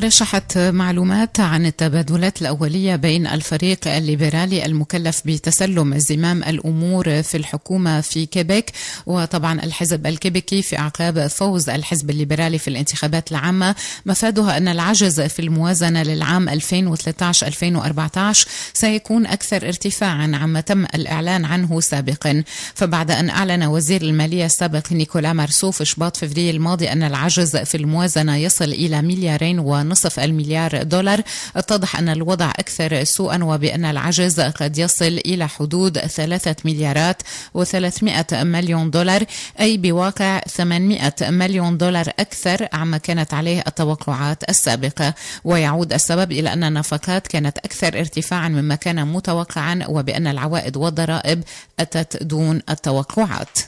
رشحت معلومات عن التبادلات الأولية بين الفريق الليبرالي المكلف بتسلم زمام الأمور في الحكومة في كيبيك وطبعا الحزب الكيبيكي في أعقاب فوز الحزب الليبرالي في الانتخابات العامة مفادها أن العجز في الموازنة للعام 2013-2014 سيكون أكثر ارتفاعا عما تم الإعلان عنه سابقا فبعد أن أعلن وزير المالية السابق نيكولا مارسوف في شباط فبراير الماضي أن العجز في الموازنة يصل إلى مليارين ونصف نصف المليار دولار اتضح أن الوضع أكثر سوءا وبأن العجز قد يصل إلى حدود ثلاثة مليارات و300 مليون دولار أي بواقع 800 مليون دولار أكثر عما كانت عليه التوقعات السابقة ويعود السبب إلى أن النفقات كانت أكثر ارتفاعا مما كان متوقعا وبأن العوائد والضرائب أتت دون التوقعات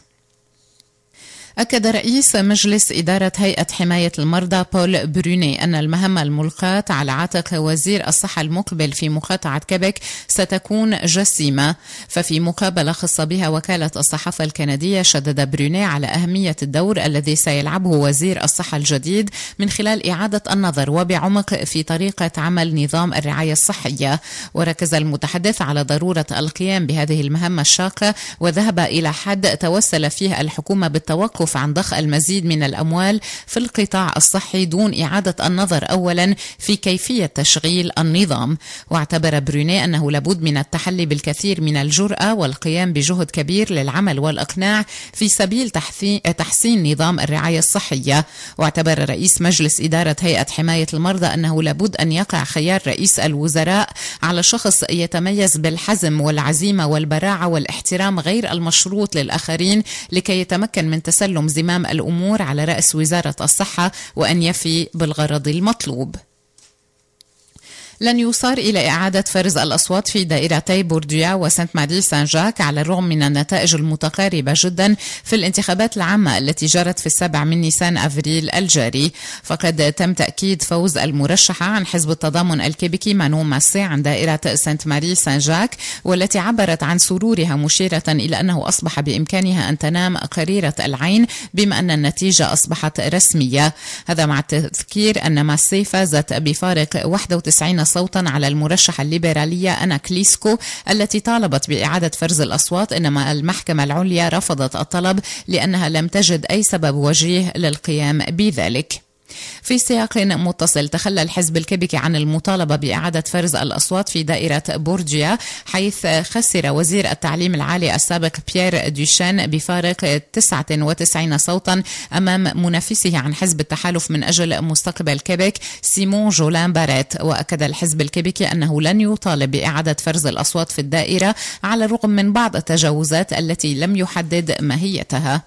أكد رئيس مجلس إدارة هيئة حماية المرضى بول بروني أن المهمة الملقاة على عاتق وزير الصحة المقبل في مقاطعة كبك ستكون جسيمة ففي مقابلة خاصة بها وكالة الصحافة الكندية شدد بروني على أهمية الدور الذي سيلعبه وزير الصحة الجديد من خلال إعادة النظر وبعمق في طريقة عمل نظام الرعاية الصحية وركز المتحدث على ضرورة القيام بهذه المهمة الشاقة وذهب إلى حد توسل فيه الحكومة بالتوقف التوقف عن ضخ المزيد من الأموال في القطاع الصحي دون إعادة النظر أولا في كيفية تشغيل النظام واعتبر بروني أنه لابد من التحلي بالكثير من الجرأة والقيام بجهد كبير للعمل والإقناع في سبيل تحسين نظام الرعاية الصحية واعتبر رئيس مجلس إدارة هيئة حماية المرضى أنه لابد أن يقع خيار رئيس الوزراء على شخص يتميز بالحزم والعزيمة والبراعة والاحترام غير المشروط للآخرين لكي يتمكن من تسلل تسلم زمام الامور على راس وزاره الصحه وان يفي بالغرض المطلوب لن يصار إلى إعادة فرز الأصوات في دائرتي بورديا وسانت ماري سان جاك على الرغم من النتائج المتقاربة جدا في الانتخابات العامة التي جرت في السابع من نيسان أفريل الجاري فقد تم تأكيد فوز المرشحة عن حزب التضامن الكيبيكي مانو ماسي عن دائرة سانت ماري سان جاك والتي عبرت عن سرورها مشيرة إلى أنه أصبح بإمكانها أن تنام قريرة العين بما أن النتيجة أصبحت رسمية هذا مع التذكير أن ماسي فازت بفارق 91 صوتا على المرشحة الليبرالية أنا كليسكو التي طالبت بإعادة فرز الأصوات إنما المحكمة العليا رفضت الطلب لأنها لم تجد أي سبب وجيه للقيام بذلك في سياق متصل تخلى الحزب الكبكي عن المطالبة بإعادة فرز الأصوات في دائرة بورجيا حيث خسر وزير التعليم العالي السابق بيير ديشان بفارق 99 صوتا أمام منافسه عن حزب التحالف من أجل مستقبل كيبك سيمون جولان باريت وأكد الحزب الكبكي أنه لن يطالب بإعادة فرز الأصوات في الدائرة على الرغم من بعض التجاوزات التي لم يحدد ماهيتها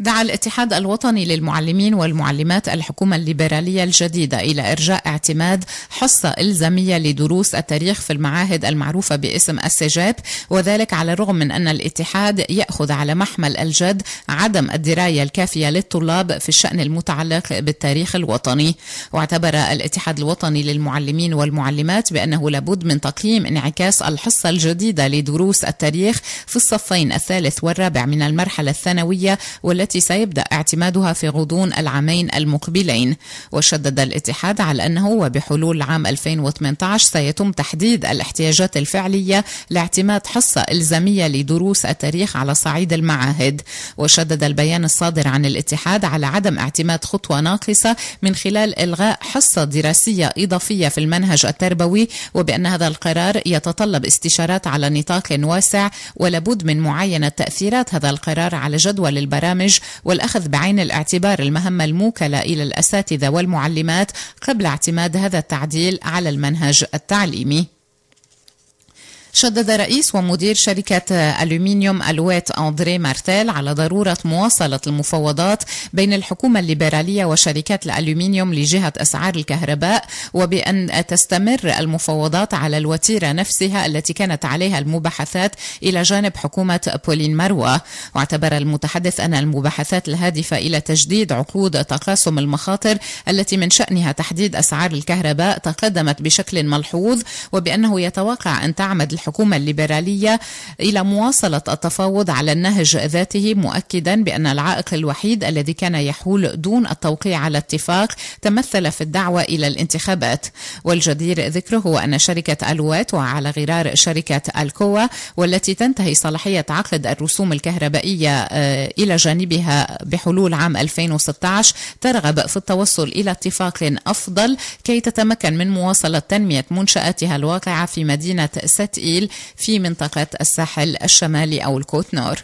دعا الاتحاد الوطني للمعلمين والمعلمات الحكومة الليبرالية الجديدة إلى إرجاء اعتماد حصة إلزامية لدروس التاريخ في المعاهد المعروفة باسم السجاب وذلك على الرغم من أن الاتحاد يأخذ على محمل الجد عدم الدراية الكافية للطلاب في الشأن المتعلق بالتاريخ الوطني واعتبر الاتحاد الوطني للمعلمين والمعلمات بأنه لابد من تقييم انعكاس الحصة الجديدة لدروس التاريخ في الصفين الثالث والرابع من المرحلة الثانوية والتي التي سيبدأ اعتمادها في غضون العامين المقبلين وشدد الاتحاد على أنه وبحلول عام 2018 سيتم تحديد الاحتياجات الفعلية لاعتماد حصة إلزامية لدروس التاريخ على صعيد المعاهد وشدد البيان الصادر عن الاتحاد على عدم اعتماد خطوة ناقصة من خلال إلغاء حصة دراسية إضافية في المنهج التربوي وبأن هذا القرار يتطلب استشارات على نطاق واسع ولابد من معاينة تأثيرات هذا القرار على جدول البرامج والأخذ بعين الاعتبار المهمة الموكلة إلى الأساتذة والمعلمات قبل اعتماد هذا التعديل على المنهج التعليمي شدد رئيس ومدير شركة ألومنيوم ألويت أندري مارتيل على ضرورة مواصلة المفاوضات بين الحكومة الليبرالية وشركات الألومنيوم لجهة أسعار الكهرباء وبأن تستمر المفاوضات على الوتيرة نفسها التي كانت عليها المباحثات إلى جانب حكومة بولين مروة واعتبر المتحدث أن المباحثات الهادفة إلى تجديد عقود تقاسم المخاطر التي من شأنها تحديد أسعار الكهرباء تقدمت بشكل ملحوظ وبأنه يتوقع أن تعمد الحكومة الليبرالية إلى مواصلة التفاوض على النهج ذاته مؤكدا بأن العائق الوحيد الذي كان يحول دون التوقيع على اتفاق تمثل في الدعوة إلى الانتخابات والجدير ذكره هو أن شركة ألوات وعلى غرار شركة الكوا والتي تنتهي صلاحية عقد الرسوم الكهربائية آه، إلى جانبها بحلول عام 2016 ترغب في التوصل إلى اتفاق أفضل كي تتمكن من مواصلة تنمية منشآتها الواقعة في مدينة ست إسرائيل في منطقة الساحل الشمالي أو الكوت نور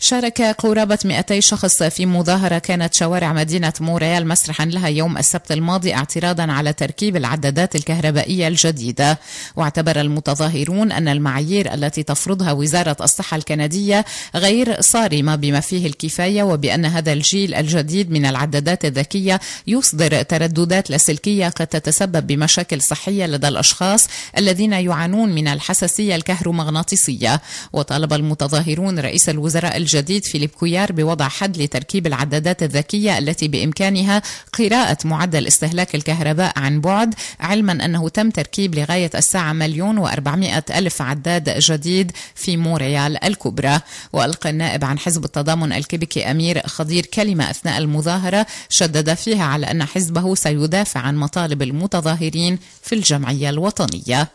شارك قرابة 200 شخص في مظاهرة كانت شوارع مدينة موريال مسرحا لها يوم السبت الماضي اعتراضا على تركيب العدادات الكهربائية الجديدة واعتبر المتظاهرون أن المعايير التي تفرضها وزارة الصحة الكندية غير صارمة بما فيه الكفاية وبأن هذا الجيل الجديد من العدادات الذكية يصدر ترددات لاسلكية قد تتسبب بمشاكل صحية لدى الأشخاص الذين يعانون من الحساسية الكهرومغناطيسية وطالب المتظاهرون رئيس الوزراء الجديد فيليب كويار بوضع حد لتركيب العدادات الذكية التي بإمكانها قراءة معدل استهلاك الكهرباء عن بعد علما أنه تم تركيب لغاية الساعة مليون وأربعمائة ألف عداد جديد في موريال الكبرى وألقى النائب عن حزب التضامن الكبكي أمير خضير كلمة أثناء المظاهرة شدد فيها على أن حزبه سيدافع عن مطالب المتظاهرين في الجمعية الوطنية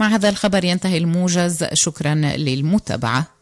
مع هذا الخبر ينتهي الموجز شكرا للمتابعه